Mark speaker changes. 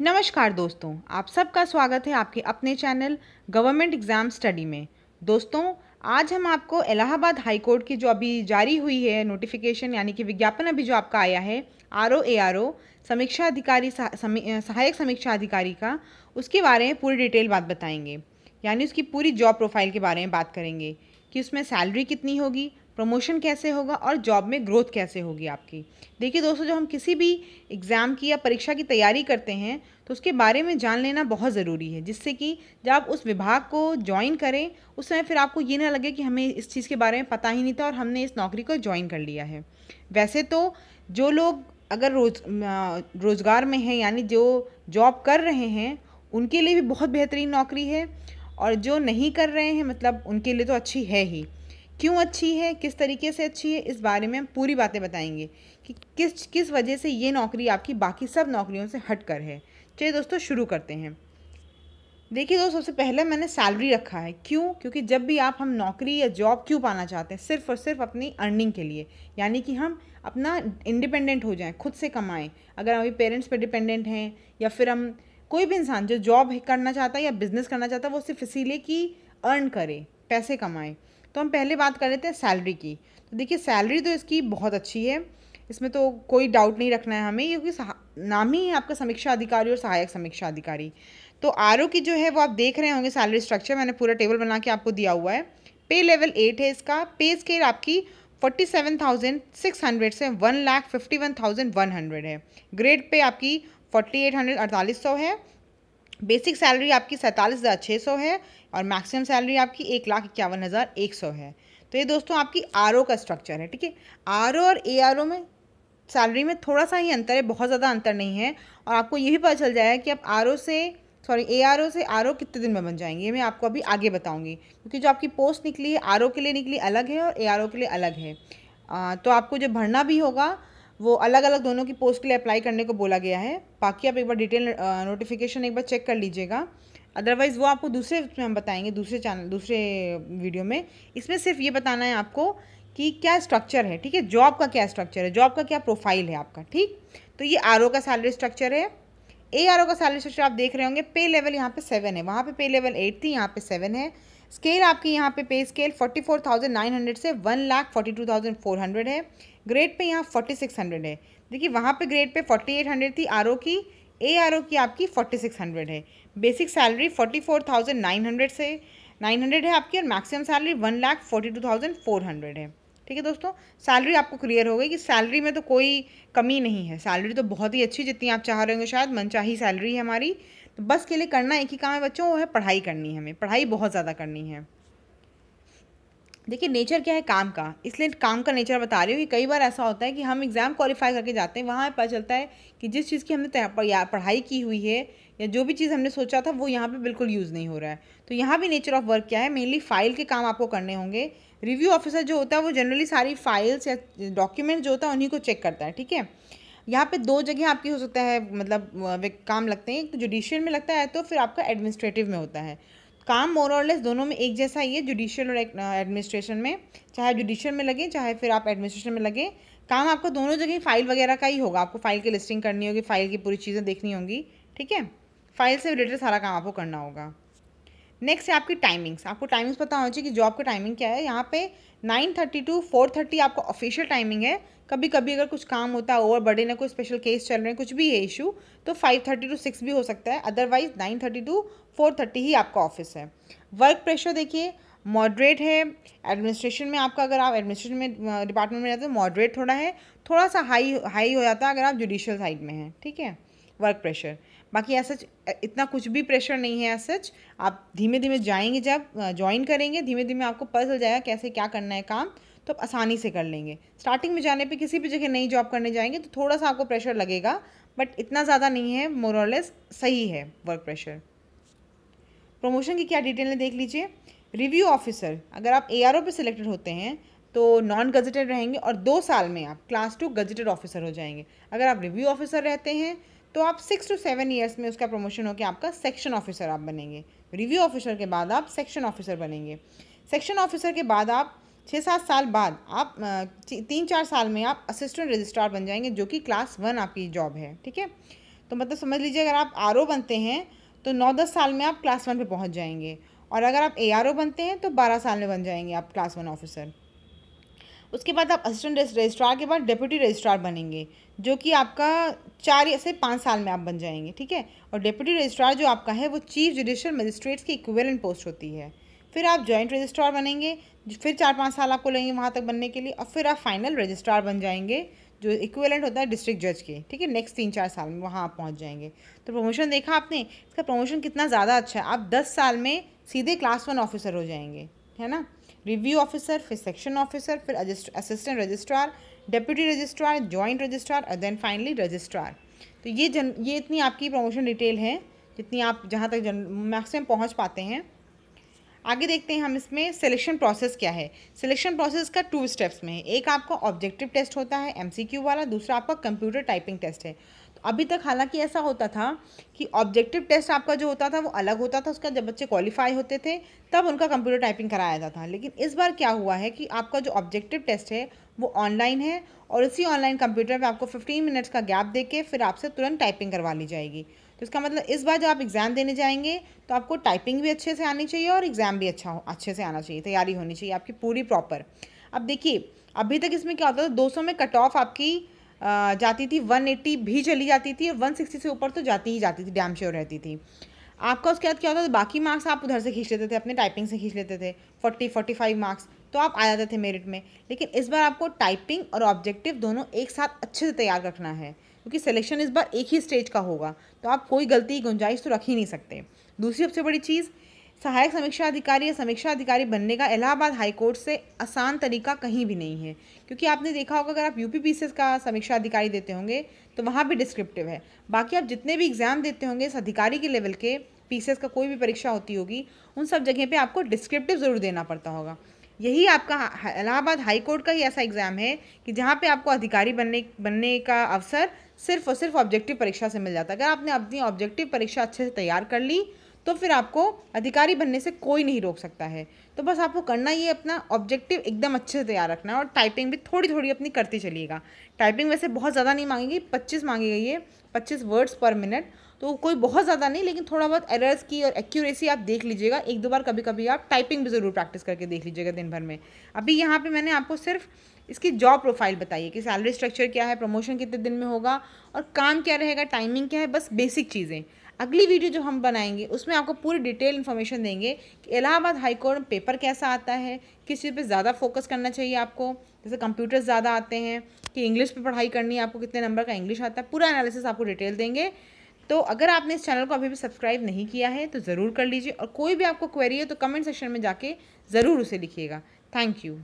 Speaker 1: नमस्कार दोस्तों आप सबका स्वागत है आपके अपने चैनल गवर्नमेंट एग्ज़ाम स्टडी में दोस्तों आज हम आपको इलाहाबाद हाई कोर्ट की जो अभी जारी हुई है नोटिफिकेशन यानी कि विज्ञापन अभी जो आपका आया है R O A R O समीक्षा अधिकारी समी, सहायक समीक्षा अधिकारी का उसके बारे में पूरी डिटेल बात बताएंगे यानी उसकी पूरी जॉब प्रोफाइल के बारे में बात करेंगे कि उसमें सैलरी कितनी होगी प्रमोशन कैसे होगा और जॉब में ग्रोथ कैसे होगी आपकी देखिए दोस्तों जब हम किसी भी एग्ज़ाम की या परीक्षा की तैयारी करते हैं तो उसके बारे में जान लेना बहुत ज़रूरी है जिससे कि जब आप उस विभाग को ज्वाइन करें उस समय फिर आपको ये ना लगे कि हमें इस चीज़ के बारे में पता ही नहीं था और हमने इस नौकरी को ज्वाइन कर लिया है वैसे तो जो लोग अगर रोज रोज़गार में हैं यानी जो जॉब कर रहे हैं उनके लिए भी बहुत बेहतरीन नौकरी है और जो नहीं कर रहे हैं मतलब उनके लिए तो अच्छी है ही क्यों अच्छी है किस तरीके से अच्छी है इस बारे में हम पूरी बातें बताएंगे कि किस किस वजह से ये नौकरी आपकी बाकी सब नौकरियों से हट कर है चलिए दोस्तों शुरू करते हैं देखिए दोस्तों सबसे पहले मैंने सैलरी रखा है क्यों क्योंकि जब भी आप हम नौकरी या जॉब क्यों पाना चाहते हैं सिर्फ और सिर्फ अपनी अर्निंग के लिए यानी कि हम अपना इंडिपेंडेंट हो जाएं खुद से कमाएं अगर हम अभी पेरेंट्स पर डिपेंडेंट हैं या फिर हम कोई भी इंसान जो जॉब करना चाहता है या बिज़नेस करना चाहता है वो सिर्फ इसीलिए कि अर्न करे पैसे कमाएँ तो हम पहले बात कर लेते हैं सैलरी की तो देखिए सैलरी तो इसकी बहुत अच्छी है इसमें तो कोई डाउट नहीं रखना है हमें क्योंकि नाम ही है आपका समीक्षा अधिकारी और सहायक समीक्षा अधिकारी तो आर की जो है वो आप देख रहे होंगे सैलरी स्ट्रक्चर मैंने पूरा टेबल बना के आपको दिया हुआ है पे लेवल एट है इसका पे स्केल आपकी forty seven thousand six hundred से one lakh fifty one thousand one hundred है ग्रेड पे आपकी फोर्टी एट हंड्रेड अड़तालीस सौ है बेसिक सैलरी आपकी सैंतालीस हज़ार छः सौ है और मैक्सिमम सैलरी आपकी एक लाख इक्यावन हज़ार एक सौ है तो ये दोस्तों आपकी आर का स्ट्रक्चर है ठीक है आर और ए आर ओ में सैलरी में थोड़ा सा ही अंतर है बहुत ज़्यादा अंतर नहीं है और आपको ये भी पता चल जाएगा कि आप आर से सॉरी ए आर ओ से आर ओ कितने दिन में बन जाएंगे ये मैं आपको अभी आगे बताऊँगी क्योंकि जो आपकी पोस्ट निकली है आर ओ के लिए निकली अलग है और ए आर ओ के लिए अलग है आ, तो आपको जो भरना भी होगा वो अलग अलग दोनों की पोस्ट के लिए अप्लाई करने को बोला गया है बाकी आप एक बार डिटेल नोटिफिकेशन एक बार चेक कर लीजिएगा अदरवाइज़ वो आपको दूसरे उसमें हम बताएंगे दूसरे चैनल दूसरे वीडियो में इसमें सिर्फ ये बताना है आपको कि क्या स्ट्रक्चर है ठीक है जॉब का क्या स्ट्रक्चर है जॉब का क्या प्रोफाइल है आपका ठीक तो ये आर का सैलरी स्ट्रक्चर है ए आर का सैलरी स्ट्रक्चर आप देख रहे होंगे पे लेवल यहाँ पर सेवन है वहाँ पर पे लेवल एट थी यहाँ पे सेवन है स्केल आपकी यहाँ पे pay scale forty four thousand nine hundred से one lakh forty two thousand four hundred है ग्रेड पे यहाँ फोर्टी सिक्स हंड्रेड है देखिए वहाँ पे grade pay forty eight hundred थी आर की ए आर की आपकी फोर्टी सिक्स हंड्रेड है basic salary forty four thousand nine hundred से नाइन हंड्रेड है आपकी और maximum salary one lakh forty two thousand four hundred है ठीक है दोस्तों सैलरी आपको क्लियर हो गई कि सैलरी में तो कोई कमी नहीं है सैलरी तो बहुत ही अच्छी जितनी आप चाह रहे होंगे शायद मनचाही सैलरी है हमारी तो बस के लिए करना एक ही काम है बच्चों वो है पढ़ाई करनी है हमें पढ़ाई बहुत ज़्यादा करनी है देखिए नेचर क्या है काम का इसलिए काम का नेचर बता रही हूँ कि कई बार ऐसा होता है कि हम एग्ज़ाम क्वालिफाई करके जाते हैं वहाँ पता चलता है कि जिस चीज़ की हमने पढ़ाई की हुई है या जो भी चीज़ हमने सोचा था वो यहाँ पे बिल्कुल यूज़ नहीं हो रहा है तो यहाँ भी नेचर ऑफ वर्क क्या है मेनली फाइल के काम आपको करने होंगे रिव्यू ऑफिसर जो होता है वो जनरली सारी फाइल्स या डॉक्यूमेंट जो होता है उन्हीं को चेक करता है ठीक है यहाँ पे दो जगह आपकी हो सकता है मतलब काम लगते हैं एक तो जुडिशियल में लगता है तो फिर आपका एडमिनिस्ट्रेटिव में होता है काम मोर और लेस दोनों में एक जैसा ही है जुडिशियल और एडमिनिस्ट्रेशन में चाहे जुडिशियल में लगे चाहे फिर आप एडमिनिस्ट्रेशन में लगे काम आपको दोनों जगह फाइल वगैरह का ही होगा आपको फाइल की लिस्टिंग करनी होगी फाइल की पूरी चीज़ें देखनी होंगी ठीक है फाइल से रिलेटेड सारा काम आपको करना होगा नेक्स्ट है आपकी टाइमिंग्स आपको टाइमिंग्स पता होना चाहिए कि जॉब का टाइमिंग क्या है यहाँ पे nine thirty to four thirty आपका ऑफिशियल टाइमिंग है कभी कभी अगर कुछ काम होता है ओवर बर्डन ना कोई स्पेशल केस चल रहे हैं कुछ भी है इशू तो फाइव थर्टी टू सिक्स भी हो सकता है otherwise nine thirty to four thirty ही आपका ऑफिस है वर्क प्रेशर देखिए मॉडरेट है एडमिनिस्ट्रेशन में आपका अगर आप एडमिनिस्ट्रेशन में डिपार्टमेंट में रहते हो मॉडरेट थोड़ा है थोड़ा सा हाई हाई हो जाता है अगर आप जुडिशियल साइड में हैं ठीक है वर्क प्रेशर बाकी ऐसा इतना कुछ भी प्रेशर नहीं है एज सच आप धीमे धीमे जाएंगे जब ज्वाइन करेंगे धीमे धीमे आपको पता चल जाएगा कैसे क्या करना है काम तो आप आसानी से कर लेंगे स्टार्टिंग में जाने पे किसी भी जगह नई जॉब करने जाएंगे तो थोड़ा सा आपको प्रेशर लगेगा बट इतना ज़्यादा नहीं है मोरलेस सही है वर्क प्रेशर प्रमोशन की क्या डिटेल है देख लीजिए रिव्यू ऑफिसर अगर आप ए आर ओ पे सिलेक्टेड होते हैं तो नॉन गजटेड रहेंगे और दो साल में आप क्लास टू गजटेड ऑफिसर हो जाएंगे अगर आप रिव्यू ऑफिसर रहते हैं तो आप सिक्स टू सेवन ईयर्स में उसका प्रमोशन होकर आपका सेक्शन ऑफिसर आप बनेंगे रिव्यू ऑफिसर के बाद आप सेक्शन ऑफिसर बनेंगे सेक्शन ऑफिसर के बाद आप छः सात साल बाद आप तीन चार साल में आप असिस्टेंट रजिस्ट्रार बन जाएंगे जो कि क्लास वन आपकी जॉब है ठीक है तो मतलब समझ लीजिए अगर आप आर बनते हैं तो नौ दस साल में आप क्लास वन पे पहुंच जाएंगे और अगर आप ए बनते हैं तो बारह साल में बन जाएंगे आप क्लास वन ऑफिसर उसके बाद आप असिस्टेंट रजिस्ट्रार के बाद डेप्यूटी रजिस्ट्रार बनेंगे जो कि आपका चार से पाँच साल में आप बन जाएंगे ठीक है और डेप्यूटी रजिस्ट्रार जो आपका है वो चीफ जुडिशियल मजिस्ट्रेट्स की इक्वेलेंट पोस्ट होती है फिर आप जॉइंट रजिस्ट्रार बनेंगे फिर चार पाँच साल आपको लगेंगे वहाँ तक बनने के लिए और फिर आप फाइनल रजिस्ट्रार बन जाएंगे जो इक्वेलेंट होता है डिस्ट्रिक्ट जज के ठीक है नेक्स्ट तीन चार साल में वहाँ आप पहुँच जाएंगे तो प्रमोशन देखा आपने इसका प्रमोशन कितना ज़्यादा अच्छा है आप दस साल में सीधे क्लास वन ऑफिसर हो जाएंगे है ना रिव्यू ऑफिसर फिर सेक्शन ऑफिसर फिर assistant registrar deputy registrar joint registrar और देन फाइनली रजिस्ट्रार तो ये जन ये इतनी आपकी प्रमोशन डिटेल है जितनी आप जहाँ तक जन मैक्सिमम पहुँच पाते हैं आगे देखते हैं हम इसमें सिलेक्शन प्रोसेस क्या है सिलेक्शन प्रोसेस का टू स्टेप्स में है एक आपका ऑब्जेक्टिव टेस्ट होता है एमसीक्यू वाला दूसरा आपका कंप्यूटर टाइपिंग टेस्ट है अभी तक हालांकि ऐसा होता था कि ऑब्जेक्टिव टेस्ट आपका जो होता था वो अलग होता था उसका जब बच्चे क्वालिफाई होते थे तब उनका कंप्यूटर टाइपिंग कराया जाता था लेकिन इस बार क्या हुआ है कि आपका जो ऑब्जेक्टिव टेस्ट है वो ऑनलाइन है और उसी ऑनलाइन कंप्यूटर पर आपको फिफ्टीन मिनट्स का गैप दे के फिर आपसे तुरंत टाइपिंग करवा ली जाएगी तो इसका मतलब इस बार जब आप एग्ज़ाम देने जाएंगे तो आपको टाइपिंग भी अच्छे से आनी चाहिए और एग्ज़ाम भी अच्छा अच्छे से आना चाहिए तैयारी होनी चाहिए आपकी पूरी प्रॉपर अब देखिए अभी तक इसमें क्या होता था 200 में कट ऑफ आपकी जाती थी 180 भी चली जाती थी 160 से ऊपर तो जाती ही जाती थी डैम श्योर रहती थी आपका उसके बाद क्या होता था बाकी मार्क्स आप उधर से खींच लेते थे अपने टाइपिंग से खींच लेते थे 40 45 मार्क्स तो आप आ जाते थे मेरिट में लेकिन इस बार आपको टाइपिंग और ऑब्जेक्टिव दोनों एक साथ अच्छे से तैयार रखना है क्योंकि सिलेक्शन इस बार एक ही स्टेज का होगा तो आप कोई गलती गुंजाइश तो रख ही नहीं सकते दूसरी सबसे बड़ी चीज़ सहायक समीक्षा अधिकारी या समीक्षा अधिकारी बनने का इलाहाबाद हाईकोर्ट से आसान तरीका कहीं भी नहीं है क्योंकि आपने देखा होगा अगर आप यू पी का समीक्षा अधिकारी देते होंगे तो वहाँ भी डिस्क्रिप्टिव है बाकी आप जितने भी एग्ज़ाम देते होंगे इस अधिकारी के लेवल के पीसीएस का कोई भी परीक्षा होती होगी उन सब जगह पे आपको डिस्क्रिप्टिव ज़रूर देना पड़ता होगा यही आपका इलाहाबाद हाई कोर्ट का ही ऐसा एग्ज़ाम है कि जहाँ पे आपको अधिकारी बनने बनने का अवसर सिर्फ और सिर्फ ऑब्जेक्टिव परीक्षा से मिल जाता है अगर आपने अपनी ऑब्जेक्टिव परीक्षा अच्छे से तैयार कर ली तो फिर आपको अधिकारी बनने से कोई नहीं रोक सकता है तो बस आपको करना ये अपना ऑब्जेक्टिव एकदम अच्छे से तैयार रखना है और टाइपिंग भी थोड़ी थोड़ी अपनी करती चलिएगा टाइपिंग वैसे बहुत ज़्यादा नहीं मांगेगी पच्चीस मांगी गई है पच्चीस वर्ड्स पर मिनट तो कोई बहुत ज़्यादा नहीं लेकिन थोड़ा बहुत एरर्स की और एक्यूरेसी आप देख लीजिएगा एक दो बार कभी कभी आप टाइपिंग भी ज़रूर प्रैक्टिस करके देख लीजिएगा दिन भर में अभी यहाँ पे मैंने आपको सिर्फ इसकी जॉब प्रोफाइल बताइए कि सैलरी स्ट्रक्चर क्या है प्रमोशन कितने दिन में होगा और काम क्या रहेगा टाइमिंग क्या है बस बेसिक चीज़ें अगली वीडियो जो हम बनाएंगे उसमें आपको पूरी डिटेल इन्फॉर्मेशन देंगे कि इलाहाबाद हाई कोर्ट में पेपर कैसा आता है किस चीज़ पे ज़्यादा फोकस करना चाहिए आपको जैसे कंप्यूटर ज़्यादा आते हैं कि इंग्लिश पे पढ़ाई करनी है आपको कितने नंबर का इंग्लिश आता है पूरा एनालिसिस आपको डिटेल देंगे तो अगर आपने इस चैनल को अभी भी सब्सक्राइब नहीं किया है तो ज़रूर कर लीजिए और कोई भी आपको क्वेरी है तो कमेंट सेक्शन में जाके ज़रूर उसे लिखिएगा थैंक यू